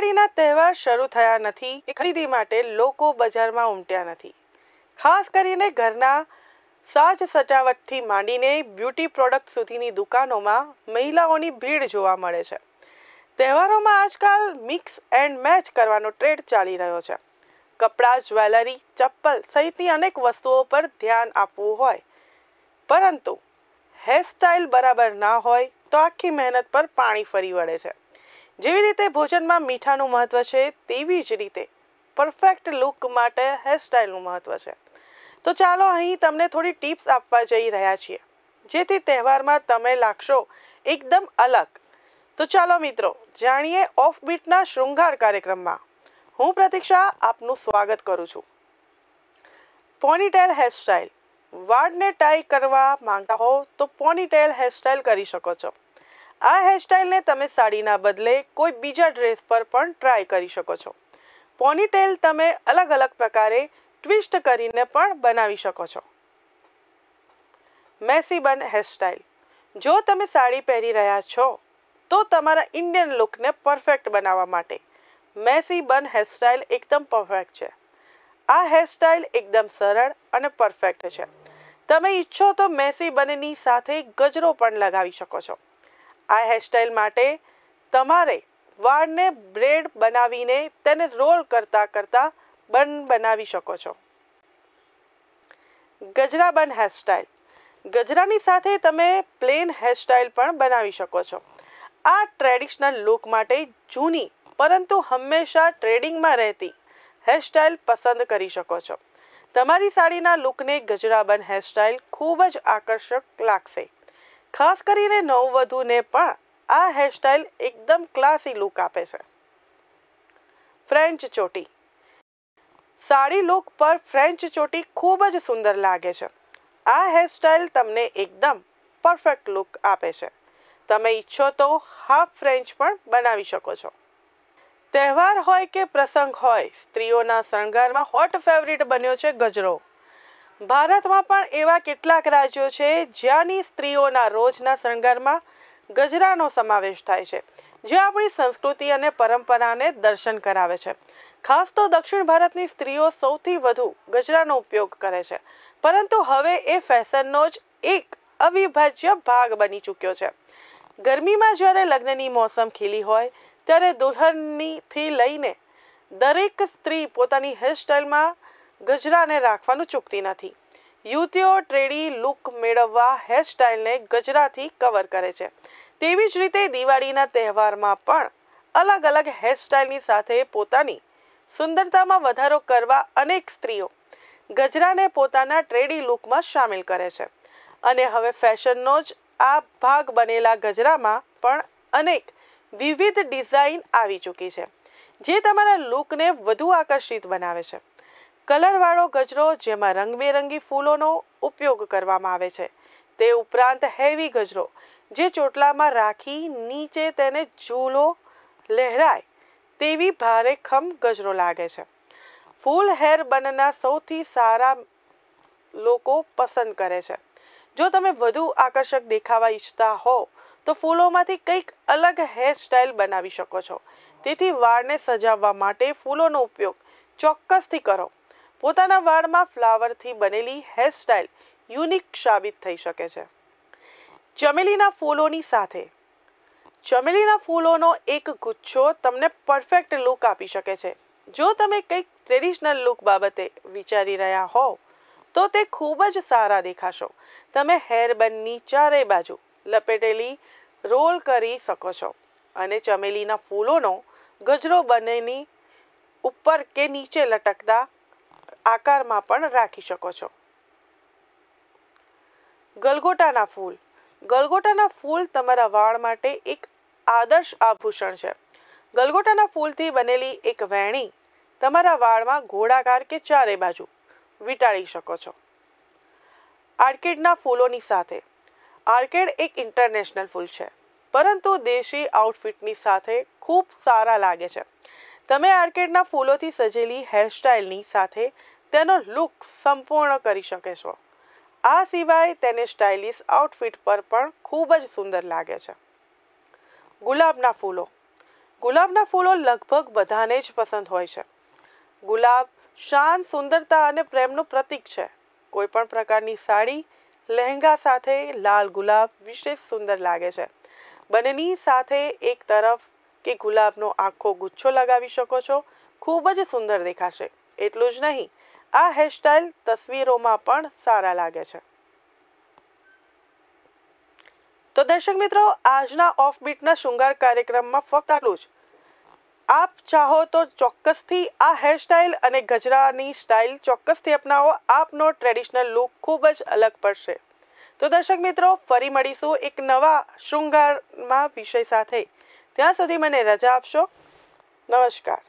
દિવાળીના તહેવાર શરૂ થયા નથી એ ખરીદી માટે લોકો બજારમાં ઉમટ્યા નથી ખાસ કરીને ઘરના સાજ સજાવટથી માંડીને બ્યુટી પ્રોડક્ટ સુધીની દુકાનોમાં મહિલાઓની ભીડ જોવા મળે છે તહેવારોમાં આજકાલ મિક્સ એન્ડ મેચ કરવાનો ટ્રેડ ચાલી રહ્યો છે કપડાં જ્વેલરી ચપ્પલ સહિતની અનેક વસ્તુઓ પર ધ્યાન આપવું હોય પરંતુ હેરસ્ટાઇલ બરાબર ના હોય તો આખી મહેનત પર પાણી ફરી વળે છે જેવી રીતે ભોજનમાં મીઠાનું મહત્વ છે તેવી જ રીતે પરફેક્ટ લુક માટે હેરસ્ટાઇલનું મહત્વ છે તો ચાલો અહીં તમને થોડી ટિપ્સ આપવા જઈ રહ્યા છીએ જેથી તહેવારમાં તમે લાગશો એકદમ અલગ તો ચાલો મિત્રો જાણીએ ઓફબીટના શૃંગાર કાર્યક્રમમાં હું પ્રતિક્ષા આપનું સ્વાગત કરું છું પોનીટેલ હેરસ્ટાઇલ વાળને ટાઈ કરવા માંગતા હો તો પોનીટેલ હેરસ્ટાઇલ કરી શકો છો આ હેરસ્ટાઇલને તમે સાડીના બદલે કોઈ બીજા ડ્રેસ પર પણ ટ્રાય કરી શકો છો પોનીટેલ તમે અલગ અલગ પ્રકારે ટ્વિસ્ટ કરીને પણ બનાવી શકો છો મેસી બન હેરસ્ટાઇલ જો તમે સાડી પહેરી રહ્યા છો તો તમારા ઇન્ડિયન લુકને પરફેક્ટ બનાવવા માટે મેસી બન હેરસ્ટાઇલ એકદમ પરફેક્ટ છે આ હેરસ્ટાઇલ એકદમ સરળ અને પરફેક્ટ છે તમે ઈચ્છો તો મેસી બનની સાથે ગજરો પણ લગાવી શકો છો આ હેરસ્ટાઇલ માટે તમારે વાળને બ્રેડ બનાવીને તેને રોલ કરતાં કરતાં બન બનાવી શકો છો ગજરા બન હેરસ્ટાઇલ ગજરાની સાથે તમે પ્લેન હેરસ્ટાઇલ પણ બનાવી શકો છો આ ટ્રેડિશનલ લુક માટે જૂની પરંતુ હંમેશા ટ્રેડિંગમાં રહેતી હેરસ્ટાઇલ પસંદ કરી શકો છો તમારી સાડીના લુકને ગજરાબન હેરસ્ટાઇલ ખૂબ જ આકર્ષક લાગશે ખાસ કરીને નવવધુને પણ આ હેરસ્ટાઇલ એકદમ ક્લાસી લુક આપે છે ફ્રેન્ચ ચોટી સાડી લુક પર ફ્રેન્ચ ચોટી ખૂબ જ સુંદર લાગે છે આ હેરસ્ટાઇલ તમને એકદમ પરફેક્ટ લુક આપે છે તમે ઈચ્છો તો હાફ ફ્રેન્ચ પણ બનાવી શકો છો તહેવાર હોય કે પ્રસંગ હોય સ્ત્રીઓના શણગારમાં હોટ ફેવરિટ બન્યો છે ગજરો ભારતમાં પણ એવા કેટલાક રાજ્યો છે જ્યાંની સ્ત્રીઓના રોજના શણગારમાં ગજરાનો સમાવેશ થાય છે જે આપણી સંસ્કૃતિ અને પરંપરાને દર્શન કરાવે છે ખાસ તો દક્ષિણ ભારતની સ્ત્રીઓ સૌથી વધુ ગજરાનો ઉપયોગ કરે છે પરંતુ હવે એ ફેશનનો જ એક અવિભાજ્ય ભાગ બની ચૂક્યો છે ગરમીમાં જ્યારે લગ્નની મોસમ ખીલી હોય ત્યારે દુલ્હનની થી લઈને દરેક સ્ત્રી પોતાની હેરસ્ટાઇલમાં ગજરાને રાખવાનું ચૂકતી નથી યુવતીઓ ટ્રેડી લુક મેળવવા હેરસ્ટાઇલને ગજરાથી કવર કરે છે તેવી જ રીતે દિવાળીના તહેવારમાં પણ અલગ અલગ હેરસ્ટાઇલની સાથે પોતાની સુંદરતામાં વધારો કરવા અનેક સ્ત્રીઓ ગજરાને પોતાના ટ્રેડી લુકમાં સામેલ કરે છે અને હવે ફેશનનો જ આ ભાગ બનેલા ગજરામાં પણ અનેક વિવિધ ડિઝાઇન આવી ચૂકી છે જે તમારા લુકને વધુ આકર્ષિત બનાવે છે કલરવાળો ગજરો જેમાં રંગબેરંગી ફૂલોનો ઉપયોગ કરવામાં આવે છે તે ઉપરાંત હેવી ગજરો જે ચોટલામાં રાખી નીચે તેને ઝૂલો લહેરાય તેવી ભારે ખમ ગજરો લાગે છે ફૂલ હેર બનના સૌથી સારા લોકો પસંદ કરે છે જો તમે વધુ આકર્ષક દેખાવા ઈચ્છતા હો તો ફૂલોમાંથી કંઈક અલગ હેરસ્ટાઇલ બનાવી શકો છો તેથી વાળને સજાવવા માટે ફૂલોનો ઉપયોગ ચોક્કસથી કરો પોતાના વાળમાં ફ્લાવરથી બનેલી હેરસ્ટાઇલ યુનિક સાબિત થઈ શકે છે ચમેલીના ફૂલોની સાથે ચમેલીના ફૂલોનો એક ગુચ્છો તમને પરફેક્ટ લુક આપી શકે છે જો તમે કંઈક ટ્રેડિશનલ લુક બાબતે વિચારી રહ્યા હોવ તો તે ખૂબ જ સારા દેખાશો તમે હેરબનની ચારે બાજુ લપેટેલી રોલ કરી શકો છો અને ચમેલીના ફૂલોનો ગજરો બંનેની ઉપર કે નીચે લટકતા આકારમાં પણ રાખી શકો છો ગલગોટાના ફૂલ ગલગોટાના ફૂલ તમારા વાળ માટે એક આદર્શ આભૂષણ છે ગલગોટાના ફૂલથી બનેલી એક વેણી તમારા વાળમાં ગોળાકાર કે ચારે બાજુ વીંટાળી શકો છો આર્કેડના ફૂલોની સાથે આર્કેડ એક ઇન્ટરનેશનલ ફૂલ છે પરંતુ દેશી આઉટફિટની સાથે ખૂબ સારા લાગે છે તમે આર્કેડના ફૂલોથી સજેલી હેરસ્ટાઇલની સાથે તેનો લુક સંપૂર્ણ કરી શકે છો આ સિવાય તેને સ્ટાઇલિશ આઉટફિટ પર પણ ખૂબ જ સુંદર લાગે છે ગુલાબના ફૂલો ગુલાબના ફૂલો લગભગ બધાને જ પસંદ હોય છે ગુલાબ શાન સુંદરતા અને પ્રેમનું પ્રતીક છે કોઈ પણ પ્રકારની સાડી લહેંગા સાથે લાલ ગુલાબ વિશેષ સુંદર લાગે છે બંનેની સાથે એક તરફ કે ગુલાબનો આખો ગુચ્છો લગાવી શકો છો ખૂબ જ સુંદર દેખાશે એટલું જ નહીં આ હેરસ્ટાઇલ તસવીરોમાં પણ સારા લાગે છે તો દર્શક મિત્રો આજના ઓફબીટના શૃંગાર કાર્યક્રમમાં ફક્ત આટલું જ આપ ચાહો તો ચોક્કસથી આ હેરસ્ટાઇલ અને ગજરાની સ્ટાઇલ ચોક્કસથી અપનાવો આપનો ટ્રેડિશનલ લુક ખૂબ જ અલગ પડશે તો દર્શક મિત્રો ફરી મળીશું એક નવા શૃંગારમાં વિષય સાથે ત્યાં સુધી મને રજા આપશો નમસ્કાર